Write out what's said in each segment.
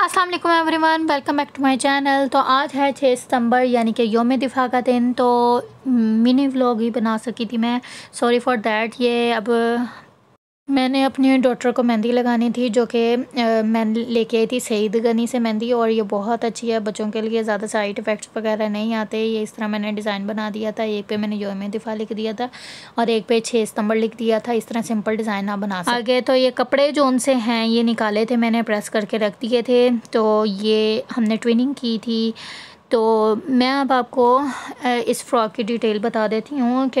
अस्सलाम वालेकुम everyone welcome back to my channel तो आज है छः सितंबर यानी कि योम दिफा का दिन तो मिनी व्लॉग ही बना सकी थी मैं सॉरी फॉर दैट ये अब मैंने अपने डॉटर को मेहंदी लगानी थी जो कि मैं लेके आई थी सईद गनी से मेहंदी और ये बहुत अच्छी है बच्चों के लिए ज़्यादा साइड इफ़ेक्ट्स वगैरह नहीं आते ये इस तरह मैंने डिज़ाइन बना दिया था एक पे मैंने योम दिफा लिख दिया था और एक पे छः सितंबर लिख दिया था इस तरह सिंपल डिज़ाइन ना बना सकते आगे तो ये कपड़े जो उनसे हैं ये निकाले थे मैंने प्रेस करके रख दिए थे तो ये हमने ट्विनिंग की थी तो मैं अब आपको इस फ़्रॉक की डिटेल बता देती हूँ कि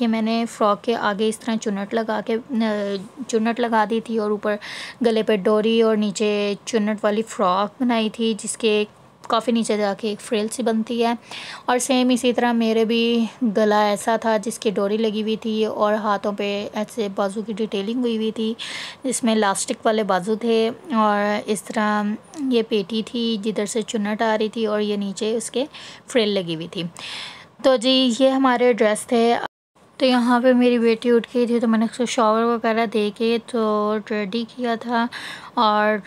ये मैंने फ़्रॉक के आगे इस तरह चुनट लगा के चुनट लगा दी थी और ऊपर गले पे डोरी और नीचे चुनट वाली फ़्रॉक बनाई थी जिसके काफ़ी नीचे जाके एक फ्रेल सी बनती है और सेम इसी तरह मेरे भी गला ऐसा था जिसकी डोरी लगी हुई थी और हाथों पे ऐसे बाजू की डिटेलिंग हुई हुई थी जिसमें लास्टिक वाले बाजू थे और इस तरह ये पेटी थी जिधर से चुनट आ रही थी और ये नीचे उसके फ्रेल लगी हुई थी तो जी ये हमारे ड्रेस थे तो यहाँ पे मेरी बेटी उठ गई थी तो मैंने उसको शॉवर वगैरह दे के तो रेडी किया था और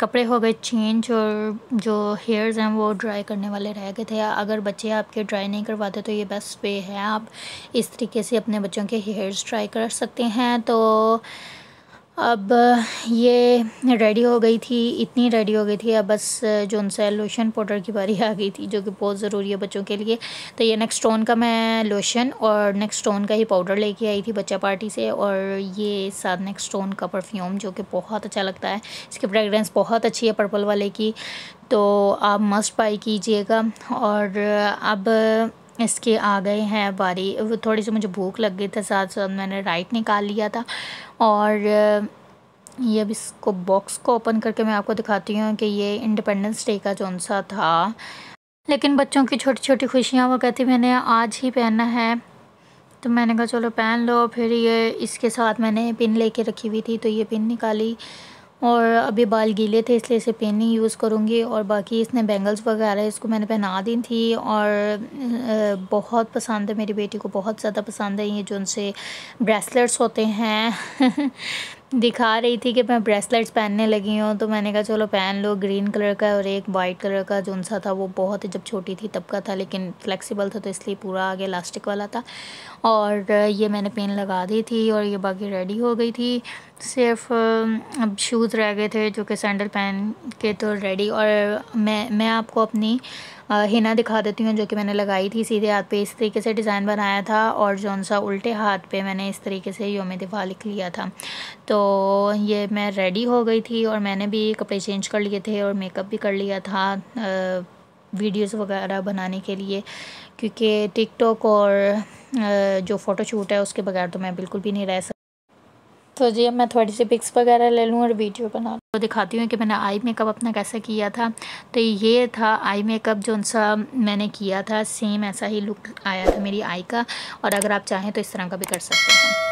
कपड़े हो गए चेंज और जो हेयर्स हैं वो ड्राई करने वाले रह गए थे अगर बच्चे आपके ड्राई नहीं करवाते तो ये बेस्ट वे है आप इस तरीके से अपने बच्चों के हेयर्स ड्राई कर सकते हैं तो अब ये रेडी हो गई थी इतनी रेडी हो गई थी अब बस जो उनसे लोशन पाउडर की बारी आ गई थी जो कि बहुत ज़रूरी है बच्चों के लिए तो ये नेक्स्ट स्टोन का मैं लोशन और नेक्स्ट स्टोन का ही पाउडर लेके आई थी बच्चा पार्टी से और ये साथ नेक्स्ट स्टोन का परफ्यूम जो कि बहुत अच्छा लगता है इसकी फ्रेगरेंस बहुत अच्छी है पर्पल वाले की तो आप मस्ट बाई कीजिएगा और अब इसके आ गए हैं बारी वो थोड़ी सी मुझे भूख लग गई थी साथ साथ मैंने राइट निकाल लिया था और ये अब इसको बॉक्स को ओपन करके मैं आपको दिखाती हूँ कि ये इंडिपेंडेंस डे का जौन सा था लेकिन बच्चों की छोटी छोटी खुशियाँ वो कहती मैंने आज ही पहनना है तो मैंने कहा चलो पहन लो फिर ये इसके साथ मैंने पिन लेके रखी हुई थी तो ये पिन निकाली और अभी बाल गीले थे इसलिए इसे पेन नहीं यूज़ करूँगी और बाकी इसने बैंगल्स वगैरह इसको मैंने पहना दी थी और बहुत पसंद है मेरी बेटी को बहुत ज़्यादा पसंद है ये जो उनसे ब्रेसलेट्स होते हैं दिखा रही थी कि मैं ब्रेसलेट्स पहनने लगी हूँ तो मैंने कहा चलो पहन लो ग्रीन कलर का और एक वाइट कलर का जो सा था वो बहुत जब छोटी थी तब का था लेकिन फ्लेक्सिबल था तो इसलिए पूरा आगे इलास्टिक वाला था और ये मैंने पेन लगा दी थी और ये बाकी रेडी हो गई थी सिर्फ अब शूज़ रह गए थे जो कि सैंडल पहन के तो रेडी और मैं मैं आपको अपनी हिना दिखा देती हूँ जो कि मैंने लगाई थी सीधे हाथ पे इस तरीके से डिज़ाइन बनाया था और जौन सा उल्टे हाथ पे मैंने इस तरीके से योम दिवा लिख लिया था तो ये मैं रेडी हो गई थी और मैंने भी कपड़े चेंज कर लिए थे और मेकअप भी कर लिया था वीडियोस वगैरह बनाने के लिए क्योंकि टिकटॉक और जो फ़ोटोशूट है उसके बगैर तो मैं बिल्कुल भी नहीं रह सकती तो जी अब मैं थोड़ी सी पिक्स वगैरह ले लूँ और वीडियो बना लूँ तो दिखाती हूँ कि मैंने आई मेकअप अपना कैसा किया था तो ये था आई मेकअप जो सा मैंने किया था सेम ऐसा ही लुक आया था मेरी आई का और अगर आप चाहें तो इस तरह का भी कर सकते हैं